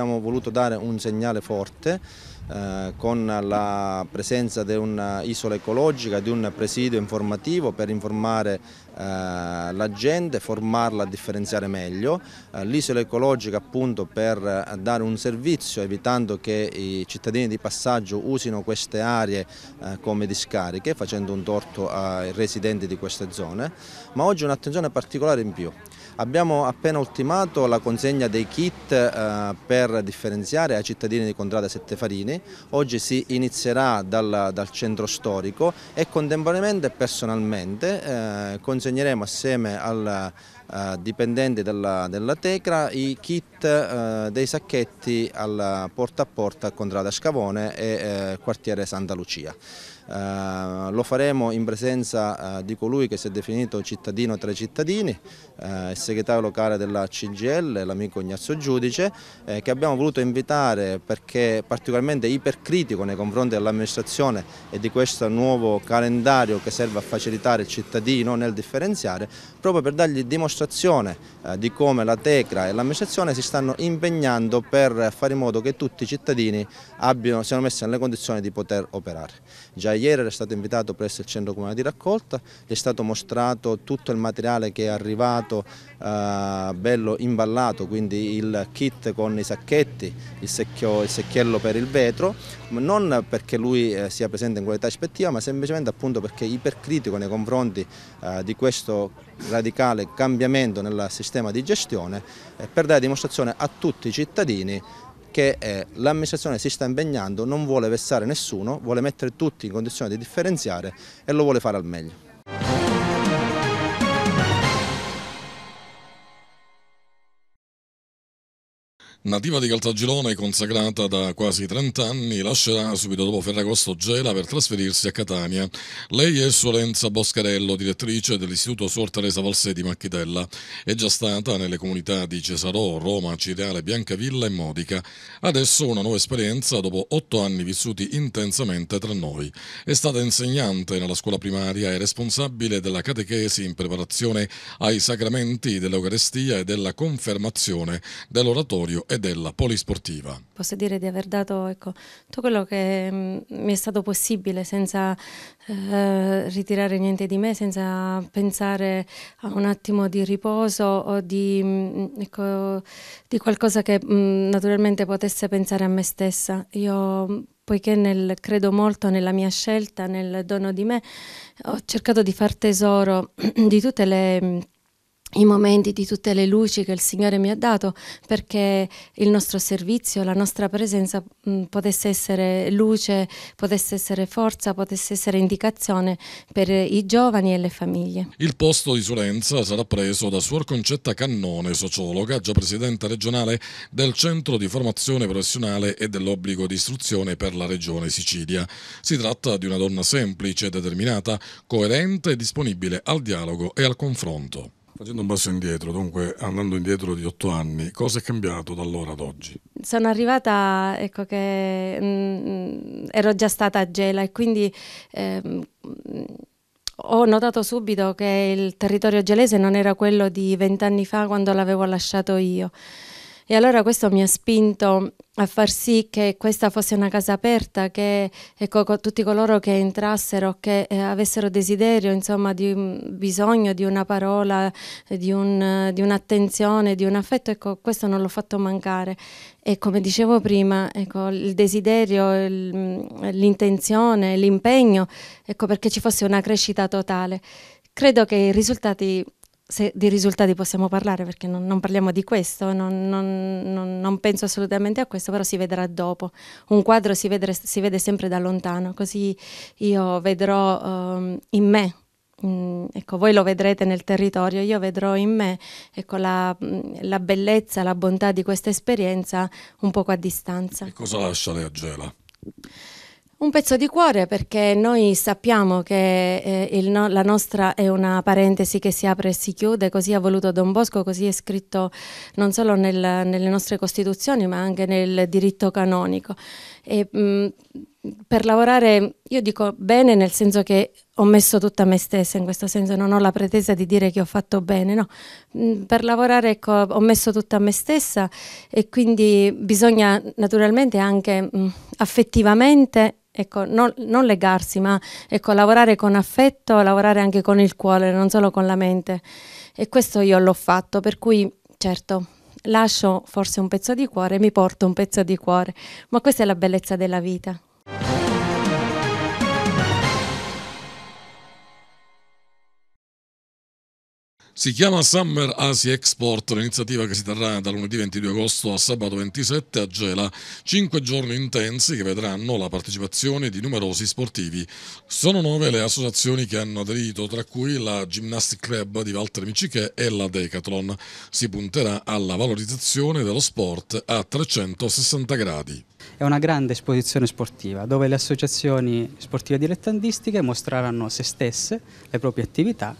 abbiamo voluto dare un segnale forte eh, con la presenza di un'isola ecologica, di un presidio informativo per informare eh, la gente, formarla a differenziare meglio. Eh, l'isola ecologica appunto per dare un servizio evitando che i cittadini di passaggio usino queste aree come discariche facendo un torto ai residenti di queste zone, ma oggi un'attenzione particolare in più. Abbiamo appena ultimato la consegna dei kit eh, per differenziare ai cittadini di Contrada Sette Farini. Oggi si inizierà dal, dal centro storico e contemporaneamente e personalmente eh, consegneremo assieme al dipendenti eh, dipendente della Tecra i kit eh, dei sacchetti al porta a porta Contrada Scavone e eh, quartiere Santa Lucia. Uh, lo faremo in presenza uh, di colui che si è definito cittadino tra i cittadini, uh, il segretario locale della CGL, l'amico Ignazio Giudice, che abbiamo voluto invitare perché è particolarmente ipercritico nei confronti dell'amministrazione e di questo nuovo calendario che serve a facilitare il cittadino nel differenziare, proprio per dargli dimostrazione dimostrazione eh, di come la Tecra e l'amministrazione si stanno impegnando per fare in modo che tutti i cittadini abbiano, siano messi nelle condizioni di poter operare. Già ieri era stato invitato presso il centro comunale di raccolta, gli è stato mostrato tutto il materiale che è arrivato eh, bello imballato, quindi il kit con i sacchetti, il, secchio, il secchiello per il vetro, non perché lui eh, sia presente in qualità ispettiva ma semplicemente appunto perché ipercritico nei confronti eh, di questo radicale cambiamento nel sistema di gestione eh, per dare dimostrazione a tutti i cittadini che l'amministrazione si sta impegnando, non vuole vessare nessuno, vuole mettere tutti in condizione di differenziare e lo vuole fare al meglio. Nativa di Caltagirone, consacrata da quasi 30 anni, lascerà subito dopo Ferragosto Gela per trasferirsi a Catania. Lei è Suolenza Boscarello, direttrice dell'Istituto Suor Teresa Valsè di Macchitella. È già stata nelle comunità di Cesarò, Roma, Cireale, Biancavilla e Modica. Adesso una nuova esperienza dopo otto anni vissuti intensamente tra noi. È stata insegnante nella scuola primaria e responsabile della catechesi in preparazione ai sacramenti dell'Eucarestia e della confermazione dell'oratorio e della Polisportiva. Posso dire di aver dato ecco, tutto quello che mm, mi è stato possibile senza eh, ritirare niente di me, senza pensare a un attimo di riposo o di, mm, ecco, di qualcosa che mh, mm, naturalmente potesse pensare a me stessa. Io poiché nel, credo molto nella mia scelta, nel dono di me, ho cercato di far tesoro di tutte le i momenti di tutte le luci che il Signore mi ha dato perché il nostro servizio, la nostra presenza mh, mm, potesse essere luce, potesse essere forza, potesse essere indicazione per i giovani e le famiglie. Il posto di Sulenza sarà preso da Suor Concetta Cannone, sociologa, già presidente regionale del Centro di Formazione Professionale e dell'Obbligo di Istruzione per la Regione Sicilia. Si tratta di una donna semplice, determinata, coerente e disponibile al dialogo e al confronto. Facendo un passo indietro, dunque andando indietro di otto anni, cosa è cambiato da allora ad oggi? Sono arrivata, ecco che mh, mm, mm, ero già stata a Gela e quindi ehm, ho notato subito che il territorio gelese non era quello di vent'anni fa quando l'avevo lasciato io. E allora questo mi ha spinto a far sì che questa fosse una casa aperta, che ecco, tutti coloro che entrassero, che eh, avessero desiderio, insomma, di un bisogno di una parola, eh, di, un'attenzione, un di un affetto, ecco, questo non l'ho fatto mancare. E come dicevo prima, ecco, il desiderio, mm, l'intenzione, l'impegno, ecco, perché ci fosse una crescita totale. Credo che i risultati se di risultati possiamo parlare perché non, non parliamo di questo, non, non, non, penso assolutamente a questo, però si vedrà dopo. Un quadro si, vede, si vede sempre da lontano, così io vedrò um, in me. Mm, ecco, voi lo vedrete nel territorio, io vedrò in me ecco, la, mm, la, bellezza, la bontà di questa esperienza un poco a distanza. E cosa lascia lei a Gela? Un pezzo di cuore perché noi sappiamo che eh, il, no, la nostra è una parentesi che si apre e si chiude, così ha voluto Don Bosco, così è scritto non solo nel, nelle nostre costituzioni ma anche nel diritto canonico. E, mh, per lavorare, io dico bene nel senso che ho messo tutta me stessa, in questo senso non ho la pretesa di dire che ho fatto bene, no. Per lavorare ecco, ho messo tutta me stessa e quindi bisogna naturalmente anche mh, affettivamente ecco, non, non, legarsi, ma ecco, lavorare con affetto, lavorare anche con il cuore, non solo con la mente. E questo io l'ho fatto, per cui certo lascio forse un pezzo di cuore, mi porto un pezzo di cuore, ma questa è la bellezza della vita. Si chiama Summer Asia Export, l'iniziativa che si terrà da lunedì 22 agosto a sabato 27 a Gela, cinque giorni intensi che vedranno la partecipazione di numerosi sportivi. Sono nove le associazioni che hanno aderito, tra cui la Gymnastic Club di Walter Micichè e la Decathlon. Si punterà alla valorizzazione dello sport a 360 gradi. È una grande esposizione sportiva dove le associazioni sportive dilettantistiche mostreranno se stesse, le proprie attività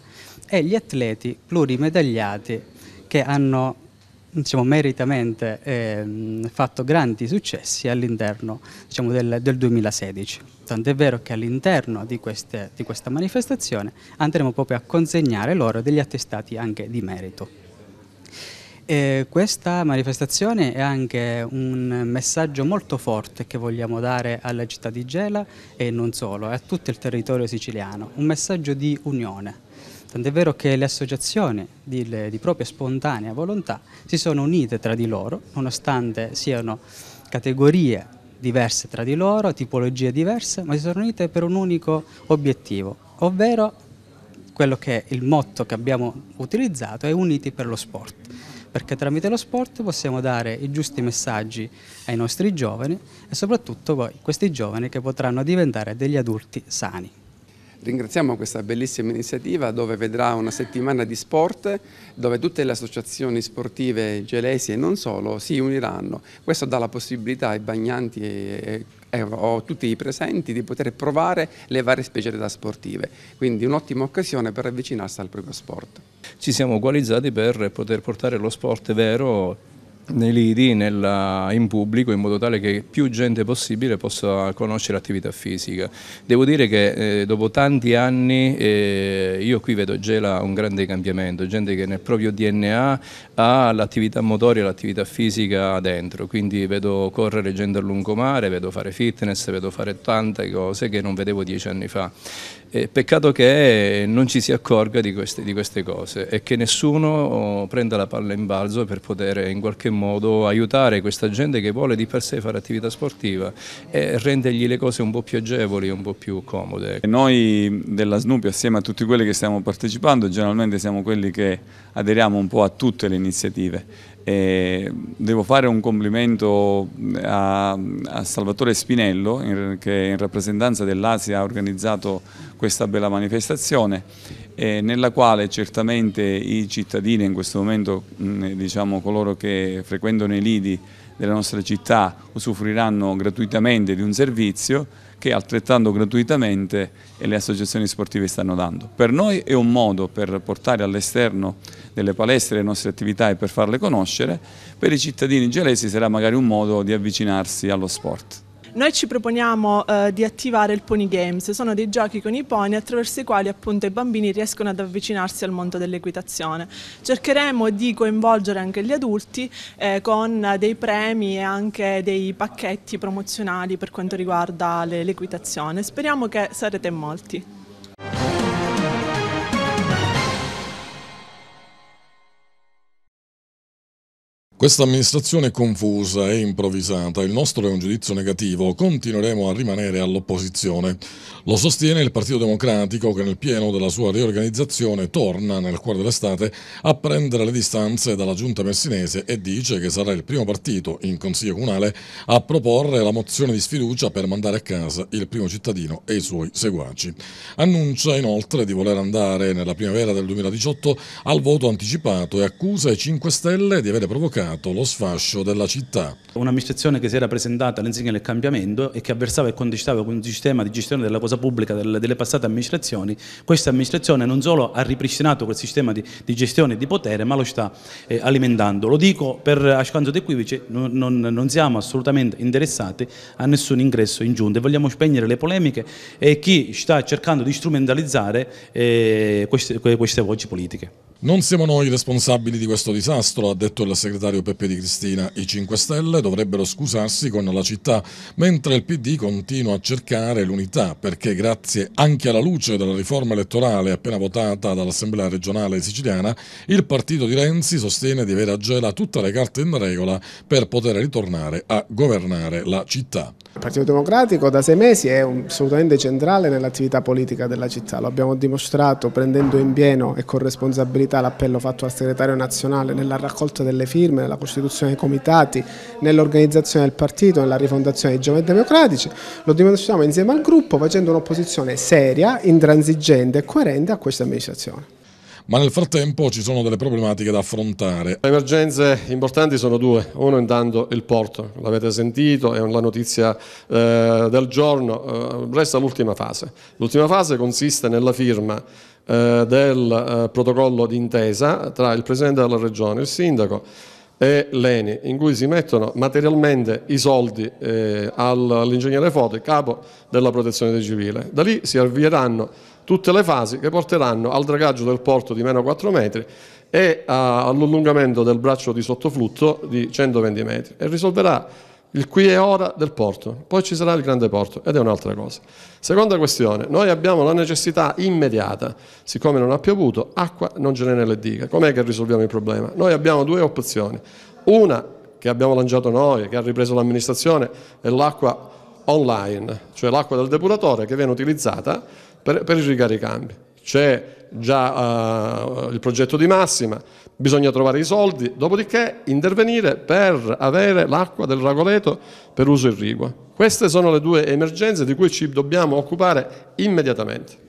e gli atleti plurimedagliati che hanno diciamo, meritamente eh, fatto grandi successi all'interno diciamo, del, del, 2016. Tant'è vero che all'interno di, di questa manifestazione andremo proprio a consegnare loro degli attestati anche di merito. E questa manifestazione è anche un messaggio molto forte che vogliamo dare alla città di Gela e non solo, a tutto il territorio siciliano, un messaggio di unione, Tant'è vero che le associazioni di, di propria spontanea volontà si sono unite tra di loro, nonostante siano categorie diverse tra di loro, tipologie diverse, ma si sono unite per un unico obiettivo, ovvero quello che è il motto che abbiamo utilizzato è uniti per lo sport perché tramite lo sport possiamo dare i giusti messaggi ai nostri giovani e soprattutto poi questi giovani che potranno diventare degli adulti sani. Ringraziamo questa bellissima iniziativa dove vedrà una settimana di sport dove tutte le associazioni sportive gelesi e non solo si uniranno. Questo dà la possibilità ai bagnanti e, e, o tutti i presenti di poter provare le varie specialità sportive. Quindi un'ottima occasione per avvicinarsi al proprio sport. Ci siamo ugualizzati per poter portare lo sport vero nei lidi, nella, in pubblico, in modo tale che più gente possibile possa conoscere l'attività fisica. Devo dire che eh, dopo tanti anni eh, io qui vedo Gela un grande cambiamento, gente che nel proprio DNA ha l'attività motoria e l'attività fisica dentro, quindi vedo correre gente a lungomare, vedo fare fitness, vedo fare tante cose che non vedevo dieci anni fa. Eh, peccato che non ci si accorga di queste, di queste cose e che nessuno oh, prenda la palla in balzo per poter in qualche modo aiutare questa gente che vuole di per sé fare attività sportiva e rendergli le cose un po' più agevoli, un po' più comode. Noi della Snoopy assieme a tutti quelli che stiamo partecipando generalmente siamo quelli che aderiamo un po' a tutte le iniziative eh, devo fare un complimento a, a Salvatore Spinello in, che in rappresentanza dell'Asia ha organizzato questa bella manifestazione eh, nella quale certamente i cittadini, in questo momento mh, mm, diciamo, coloro che frequentano i lidi della nostra città usufruiranno gratuitamente di un servizio che altrettanto gratuitamente le associazioni sportive stanno dando. Per noi è un modo per portare all'esterno delle palestre le nostre attività e per farle conoscere, per i cittadini gelesi sarà magari un modo di avvicinarsi allo sport. Noi ci proponiamo eh, di attivare il Pony Games, sono dei giochi con i pony attraverso i quali appunto i bambini riescono ad avvicinarsi al mondo dell'equitazione. Cercheremo di coinvolgere anche gli adulti eh, con eh, dei premi e anche dei pacchetti promozionali per quanto riguarda l'equitazione. Speriamo che sarete molti. Questa amministrazione è confusa e improvvisata, il nostro è un giudizio negativo, continueremo a rimanere all'opposizione. Lo sostiene il Partito Democratico che nel pieno della sua riorganizzazione torna nel cuore dell'estate a prendere le distanze dalla giunta messinese e dice che sarà il primo partito in Consiglio Comunale a proporre la mozione di sfiducia per mandare a casa il primo cittadino e i suoi seguaci. Annuncia inoltre di voler andare nella primavera del 2018 al voto anticipato e accusa i 5 Stelle di avere provocato segnato lo sfascio della città. Un'amministrazione che si era presentata all'insegna del cambiamento e che avversava e contestava con un sistema di gestione della cosa pubblica delle passate amministrazioni, questa amministrazione non solo ha ripristinato quel sistema di, di gestione di potere, ma lo sta eh, alimentando. Lo dico per ascanzo di equivoci, non, non, non, siamo assolutamente interessati a nessun ingresso in giunta e vogliamo spegnere le polemiche e chi sta cercando di strumentalizzare eh, queste, queste voci politiche. Non siamo noi responsabili di questo disastro, ha detto il segretario Peppe Di Cristina. I 5 Stelle dovrebbero scusarsi con la città, mentre il PD continua a cercare l'unità, perché grazie anche alla luce della riforma elettorale appena votata dall'Assemblea regionale siciliana, il partito di Renzi sostiene di avere a Gela tutte le carte in regola per poter ritornare a governare la città. Il Partito Democratico da sei mesi è assolutamente centrale nell'attività politica della città, lo abbiamo dimostrato prendendo in pieno e con responsabilità verità l'appello fatto al segretario nazionale nella raccolta delle firme, nella costituzione dei comitati, nell'organizzazione del partito, nella rifondazione dei giovani democratici, lo dimostriamo insieme al gruppo facendo un'opposizione seria, intransigente e coerente a questa amministrazione ma nel frattempo ci sono delle problematiche da affrontare. Le emergenze importanti sono due, uno intanto il porto, l'avete sentito, è la notizia eh, del giorno, eh, resta l'ultima fase. L'ultima fase consiste nella firma eh, del eh, protocollo d'intesa tra il Presidente della Regione, il Sindaco e l'ENI, in cui si mettono materialmente i soldi eh, all'ingegnere Foti, capo della protezione civile. Da lì si avvieranno tutte le fasi che porteranno al dragaggio del porto di meno 4 metri e eh, all'allungamento del braccio di sottoflutto di 120 metri e risolverà il qui e ora del porto, poi ci sarà il grande porto ed è un'altra cosa. Seconda questione, noi abbiamo la necessità immediata, siccome non ha piovuto, acqua non ce n'è nelle dighe, com'è che risolviamo il problema? Noi abbiamo due opzioni, una che abbiamo lanciato noi, che ha ripreso l'amministrazione, è l'acqua online, cioè l'acqua del depuratore che viene utilizzata per, per irrigare i campi. C'è già uh, il progetto di massima, bisogna trovare i soldi, dopodiché intervenire per avere l'acqua del Ragoleto per uso irriguo. Queste sono le due emergenze di cui ci dobbiamo occupare immediatamente.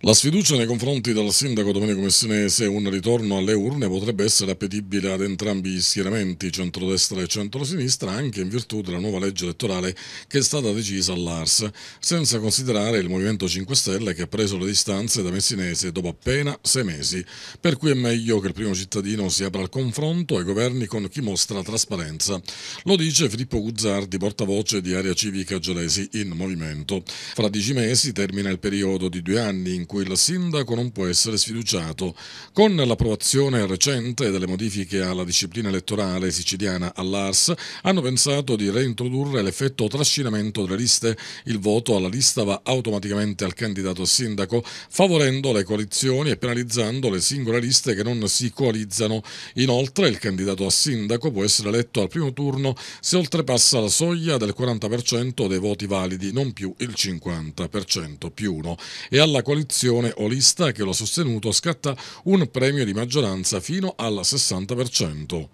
La sfiducia nei confronti del sindaco Domenico Messinese un ritorno alle urne potrebbe essere appetibile ad entrambi gli schieramenti, centrodestra e centrosinistra, anche in virtù della nuova legge elettorale che è stata decisa all'Ars, senza considerare il Movimento 5 Stelle che ha preso le distanze da Messinese dopo appena sei mesi, per cui è meglio che il primo cittadino si apra al confronto ai governi con chi mostra trasparenza. Lo dice Filippo Guzzardi, portavoce di Area Civica Gelesi in Movimento. Fra dieci mesi termina il periodo di due anni in cui cui il sindaco non può essere sfiduciato. Con l'approvazione recente delle modifiche alla disciplina elettorale siciliana all'ARS hanno pensato di reintrodurre l'effetto trascinamento delle liste. Il voto alla lista va automaticamente al candidato sindaco, favorendo le coalizioni e penalizzando le singole liste che non si coalizzano. Inoltre il candidato a sindaco può essere eletto al primo turno se oltrepassa la soglia del 40% dei voti validi, non più il 50% più uno, e alla coalizione associazione olista che lo ha sostenuto scatta un premio di maggioranza fino al 60%.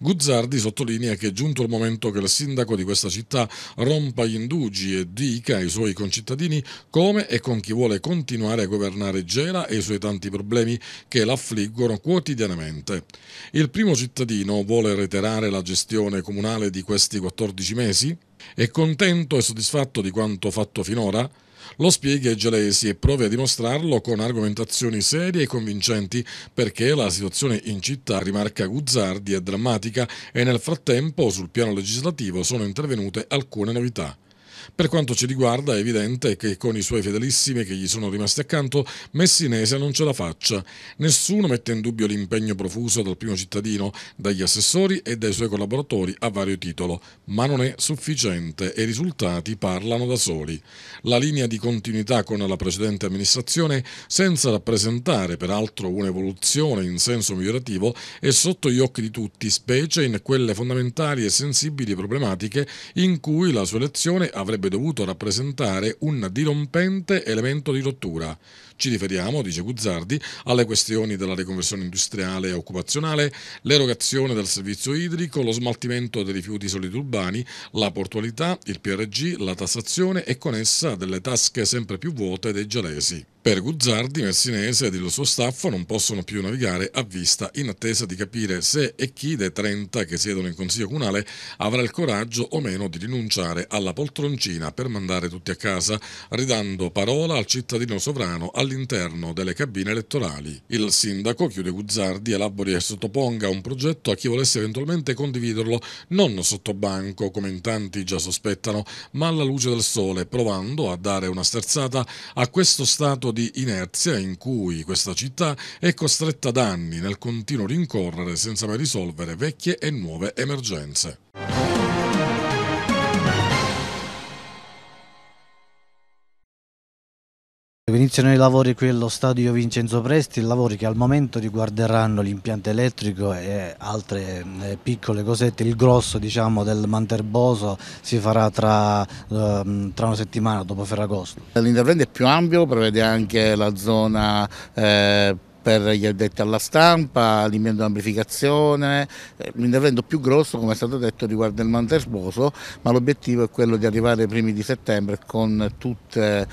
Guzzardi sottolinea che è giunto il momento che il sindaco di questa città rompa gli indugi e dica ai suoi concittadini come e con chi vuole continuare a governare Gela e i suoi tanti problemi che l'affliggono quotidianamente. Il primo cittadino vuole reiterare la gestione comunale di questi 14 mesi? È contento e soddisfatto di quanto fatto finora? Lo spiega Gelesi e prove a dimostrarlo con argomentazioni serie e convincenti perché la situazione in città, rimarca Guzzardi, è drammatica e nel frattempo sul piano legislativo sono intervenute alcune novità. Per quanto ci riguarda è evidente che con i suoi fedelissimi che gli sono rimasti accanto, Messinese non ce la faccia. Nessuno mette in dubbio l'impegno profuso dal primo cittadino, dagli assessori e dai suoi collaboratori a vario titolo, ma non è sufficiente e i risultati parlano da soli. La linea di continuità con la precedente amministrazione, senza rappresentare peraltro un'evoluzione in senso migliorativo, è sotto gli occhi di tutti, specie in quelle fondamentali e sensibili problematiche in cui la sua elezione avrà avrebbe dovuto rappresentare un dirompente elemento di rottura ci riferiamo, dice Guzzardi, alle questioni della riconversione industriale e occupazionale, l'erogazione del servizio idrico, lo smaltimento dei rifiuti solidi urbani, la portualità, il PRG, la tassazione e con essa delle tasche sempre più vuote dei gelesi. Per Guzzardi, Messinese ed il suo staff non possono più navigare a vista in attesa di capire se e chi dei 30 che siedono in Consiglio Comunale avrà il coraggio o meno di rinunciare alla poltroncina per mandare tutti a casa, ridando parola al cittadino sovrano, al all'interno delle cabine elettorali. Il sindaco, chiude Guzzardi, elabori e sottoponga un progetto a chi volesse eventualmente condividerlo, non sotto banco, come in tanti già sospettano, ma alla luce del sole, provando a dare una sterzata a questo stato di inerzia in cui questa città è costretta da anni nel continuo rincorrere senza mai risolvere vecchie e nuove emergenze. Iniziano i lavori qui allo stadio Vincenzo Presti, lavori che al momento riguarderanno l'impianto elettrico e altre eh, piccole cosette, il grosso diciamo, del Manterboso si farà tra, ehm, tra una settimana dopo Ferragosto. L'intervento è più ampio, prevede anche la zona eh, per gli addetti alla stampa, l'invento d'amplificazione, eh, l'intervento più grosso come è stato detto riguarda il Monterboso, ma l'obiettivo è quello di arrivare ai primi di settembre con tutti eh,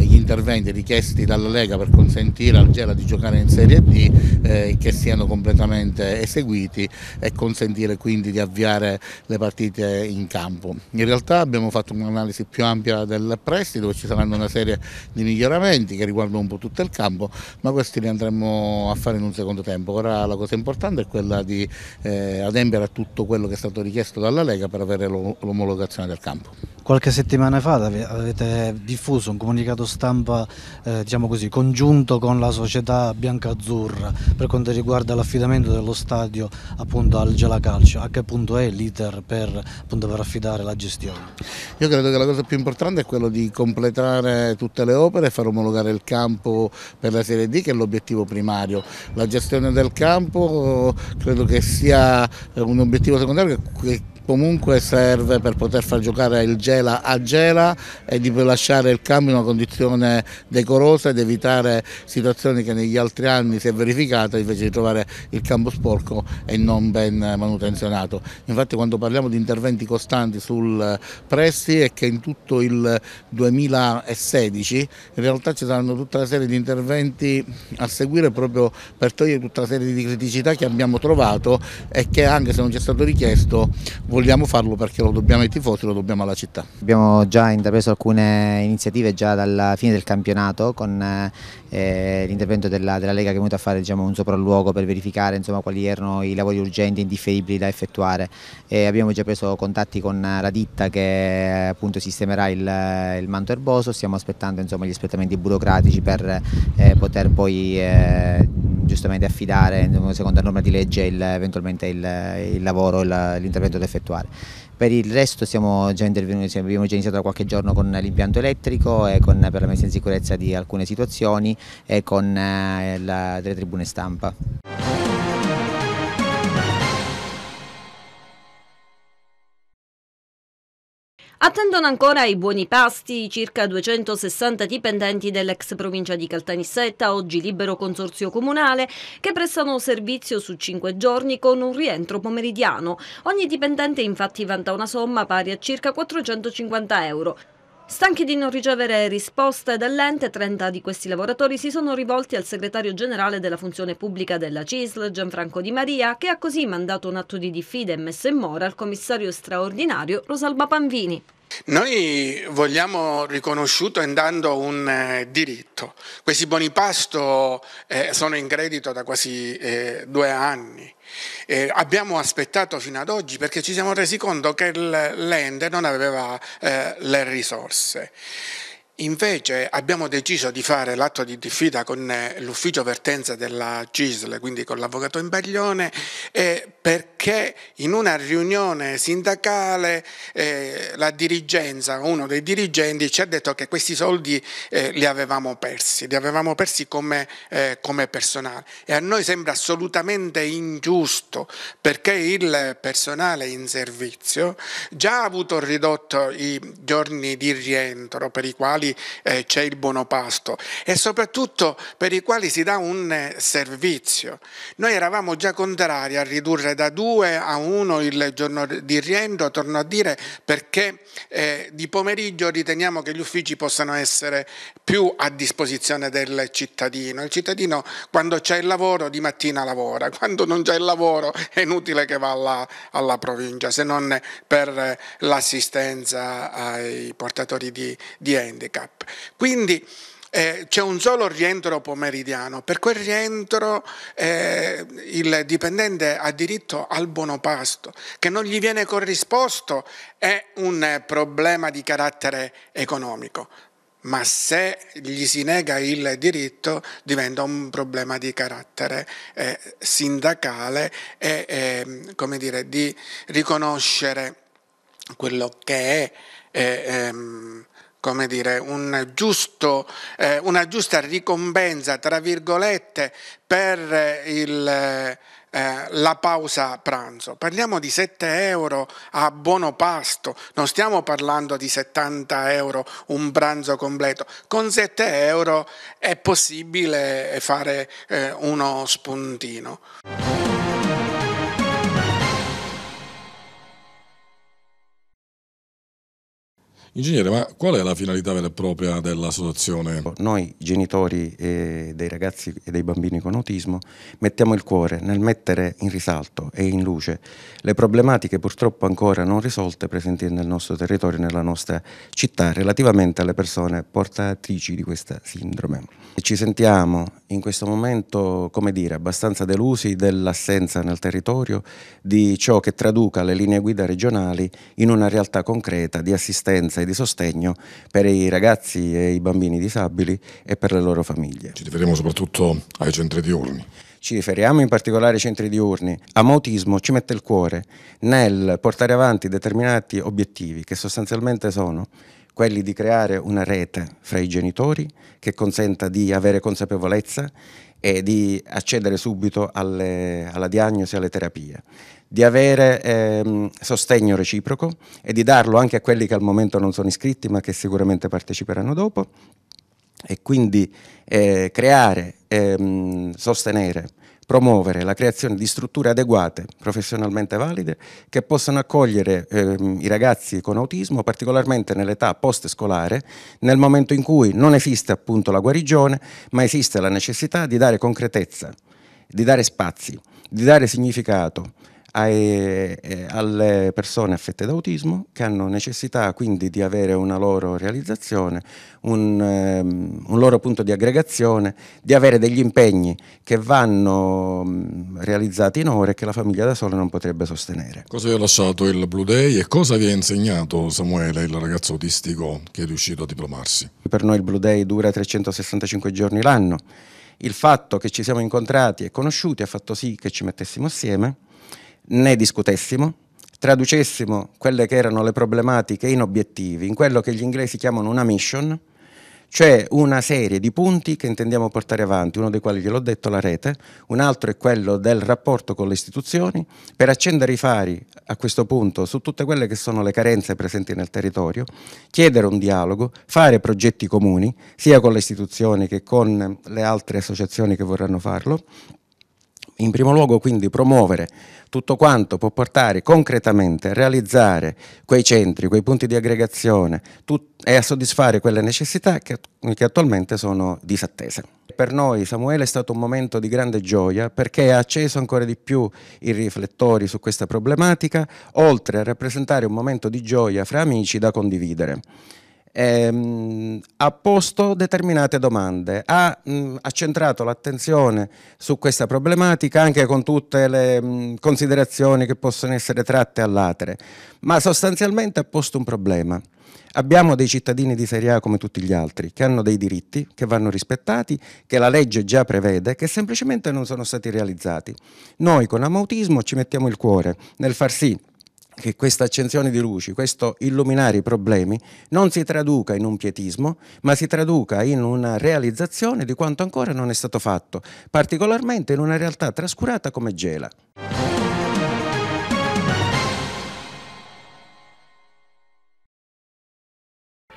gli interventi richiesti dalla Lega per consentire al Gela di giocare in Serie B eh, che siano completamente eseguiti e consentire quindi di avviare le partite in campo. In realtà abbiamo fatto un'analisi più ampia del prestito, dove ci saranno una serie di miglioramenti che riguardano un po' tutto il campo, ma questo contrasti li andremo a fare in un secondo tempo. Ora la cosa importante è quella di eh, adempiere a tutto quello che è stato richiesto dalla Lega per avere l'omologazione del campo. Qualche settimana fa avete diffuso un comunicato stampa eh, diciamo così, congiunto con la società biancazzurra per quanto riguarda l'affidamento dello stadio appunto, al Gelacalcio. A che punto è l'iter per, per, affidare la gestione? Io credo che la cosa più importante è quella di completare tutte le opere e far omologare il campo per la Serie D che è l'obiettivo primario. La gestione del campo eh, credo che sia un obiettivo secondario che comunque serve per poter far giocare il Gela a Gela e di lasciare il cambio in una condizione decorosa ed evitare situazioni che negli altri anni si è verificata invece di trovare il campo sporco e non ben manutenzionato. Infatti quando parliamo di interventi costanti sul Presti è che in tutto il 2016 in realtà ci saranno tutta una serie di interventi a seguire proprio per togliere tutta una serie di criticità che abbiamo trovato e che anche se non ci è stato richiesto vogliamo farlo perché lo dobbiamo ai tifosi, lo dobbiamo alla città. Abbiamo già intrapreso alcune iniziative già dalla fine del campionato con eh, l'intervento della, della, Lega che è venuta a fare diciamo, un sopralluogo per verificare insomma, quali erano i lavori urgenti e indifferibili da effettuare. E abbiamo già preso contatti con la ditta che appunto, sistemerà il, il, manto erboso, stiamo aspettando insomma, gli aspettamenti burocratici per eh, poter poi... Eh, giustamente affidare secondo la norma di legge il, eventualmente il, il lavoro, l'intervento da effettuare effettuare. Per il resto siamo già intervenuti, abbiamo già iniziato da qualche giorno con l'impianto elettrico e con, per la messa in sicurezza di alcune situazioni e con eh, la, delle tribune stampa. Attendono ancora i buoni pasti i circa 260 dipendenti dell'ex provincia di Caltanissetta, oggi libero consorzio comunale, che prestano servizio su cinque giorni con un rientro pomeridiano. Ogni dipendente infatti vanta una somma pari a circa 450 euro. Stanchi di non ricevere risposte dall'ente, 30 di questi lavoratori si sono rivolti al segretario generale della funzione pubblica della CISL, Gianfranco Di Maria, che ha così mandato un atto di diffida e messa in mora al commissario straordinario Rosalba Panvini. Noi vogliamo riconosciuto andando un eh, diritto. Questi buoni pasto eh, sono in credito da quasi eh, due anni. Eh, abbiamo aspettato fino ad oggi perché ci siamo resi conto che l'ente non aveva eh, le risorse. Invece abbiamo deciso di fare l'atto di diffida con eh, l'ufficio vertenza della CISL, quindi con l'avvocato Imbaglione, eh, perché in una riunione sindacale eh, la dirigenza, uno dei dirigenti ci ha detto che questi soldi li avevamo persi, li avevamo persi come, come personale e a noi sembra assolutamente ingiusto perché il personale in servizio già ha avuto ridotto i giorni di rientro per i quali quali eh, c'è il buonopasto e soprattutto per i quali si dà un eh, servizio. Noi eravamo già contrari a ridurre da due a uno il giorno di rientro, torno a dire, perché eh, di pomeriggio riteniamo che gli uffici possano essere più a disposizione del cittadino. Il cittadino quando c'è il lavoro di mattina lavora, quando non c'è il lavoro è inutile che va alla, alla provincia se non per eh, l'assistenza ai portatori di, di handicap handicap. Quindi eh, c'è un solo rientro pomeridiano, per quel rientro eh, il dipendente ha diritto al buono pasto, che non gli viene corrisposto è un problema di carattere economico, ma se gli si nega il diritto diventa un problema di carattere eh, sindacale e ehm, dire, di riconoscere quello che è. Eh, ehm, come dire, un giusto, eh, una giusta ricompensa, tra virgolette, per eh, il... Eh, eh, la pausa pranzo. Parliamo di 7 euro a buono pasto, non stiamo parlando di 70 euro un pranzo completo. Con 7 euro è possibile fare eh, uno spuntino. Ingegnere, ma qual è la finalità vera e propria dell'associazione? Noi genitori dei ragazzi e dei bambini con autismo mettiamo il cuore nel mettere in risalto e in luce le problematiche purtroppo ancora non risolte presenti nel nostro territorio, e nella nostra città, relativamente alle persone portatrici di questa sindrome. E ci sentiamo in questo momento, come dire, abbastanza delusi dell'assenza nel territorio di ciò che traduca le linee guida regionali in una realtà concreta di assistenza e di sostegno per i ragazzi e i bambini disabili e per le loro famiglie. Ci riferiamo soprattutto ai centri diurni ci riferiamo in particolare ai centri diurni, Amautismo ci mette il cuore nel portare avanti determinati obiettivi che sostanzialmente sono quelli di creare una rete fra i genitori che consenta di avere consapevolezza e di accedere subito alle, alla diagnosi e alle terapie, di avere ehm, sostegno reciproco e di darlo anche a quelli che al momento non sono iscritti ma che sicuramente parteciperanno dopo e quindi eh, creare, ehm, sostenere promuovere la creazione di strutture adeguate, professionalmente valide, che possano accogliere ehm, i ragazzi con autismo, particolarmente nell'età post-scolare, nel momento in cui non esiste appunto la guarigione, ma esiste la necessità di dare concretezza, di dare spazi, di dare significato ai, eh, alle persone affette da autismo che hanno necessità quindi di avere una loro realizzazione, un, ehm, un loro punto di aggregazione, di avere degli impegni che vanno mm, realizzati in ore che la famiglia da sola non potrebbe sostenere. Cosa vi ha lasciato il Blue Day e cosa vi ha insegnato Samuele, il ragazzo autistico che è riuscito a diplomarsi? Per noi il Blue Day dura 365 giorni l'anno. Il fatto che ci siamo incontrati e conosciuti ha fatto sì che ci mettessimo assieme ne discutessimo, traducessimo quelle che erano le problematiche in obiettivi, in quello che gli inglesi chiamano una mission, cioè una serie di punti che intendiamo portare avanti, uno dei quali gliel'ho detto la rete, un altro è quello del rapporto con le istituzioni, per accendere i fari a questo punto su tutte quelle che sono le carenze presenti nel territorio, chiedere un dialogo, fare progetti comuni, sia con le istituzioni che con le altre associazioni che vorranno farlo, in primo luogo quindi promuovere tutto quanto può portare concretamente a realizzare quei centri, quei punti di aggregazione e a soddisfare quelle necessità che, che attualmente sono disattese. Per noi Samuele è stato un momento di grande gioia perché ha acceso ancora di più i riflettori su questa problematica, oltre a rappresentare un momento di gioia fra amici da condividere ehm, ha posto determinate domande, ha mh, mm, accentrato l'attenzione su questa problematica anche con tutte le mh, mm, considerazioni che possono essere tratte all'atere, ma sostanzialmente ha posto un problema. Abbiamo dei cittadini di serie A come tutti gli altri, che hanno dei diritti, che vanno rispettati, che la legge già prevede, che semplicemente non sono stati realizzati. Noi con Amautismo ci mettiamo il cuore nel far sì che questa accensione di luci, questo illuminare i problemi, non si traduca in un pietismo, ma si traduca in una realizzazione di quanto ancora non è stato fatto, particolarmente in una realtà trascurata come Gela.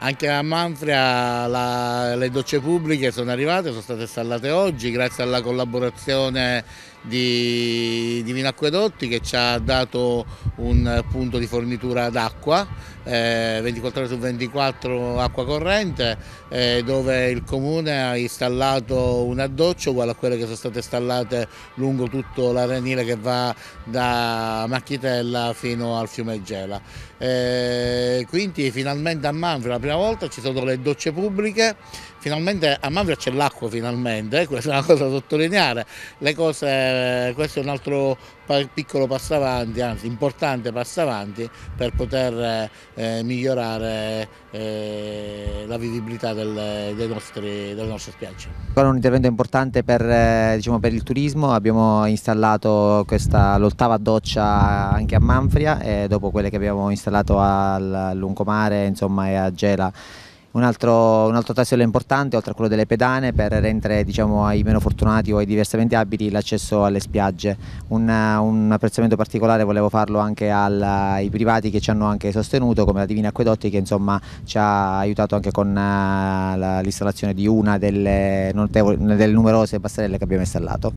Anche a Manfria la, le docce pubbliche sono arrivate, sono state installate oggi grazie alla collaborazione di, di Acquedotti che ci ha dato un punto di fornitura d'acqua, eh, 24 ore su 24 acqua corrente, eh, dove il comune ha installato una doccia uguale a quelle che sono state installate lungo tutto l'arenile che va da Macchitella fino al fiume Gela. Eh, quindi finalmente a Manfred la prima volta ci sono le docce pubbliche finalmente a Mavia c'è l'acqua finalmente, eh, questa è una cosa da sottolineare, le cose, eh, questo è un altro piccolo passo avanti, anzi importante passo avanti per poter eh, eh, migliorare eh, la vivibilità del, dei nostri, delle nostre spiagge. Ora un intervento importante per, eh, diciamo, per, il turismo, abbiamo installato l'ottava doccia anche a Manfria dopo quelle che abbiamo installato al Lungomare insomma, e a Gela un altro, un altro tassello importante, oltre a quello delle pedane, per rendere diciamo, ai meno fortunati o ai diversamente abili l'accesso alle spiagge. Un, un, apprezzamento particolare volevo farlo anche al, ai privati che ci hanno anche sostenuto, come la Divina Acquedotti che insomma, ci ha aiutato anche con uh, l'installazione di una delle, delle numerose passerelle che abbiamo installato.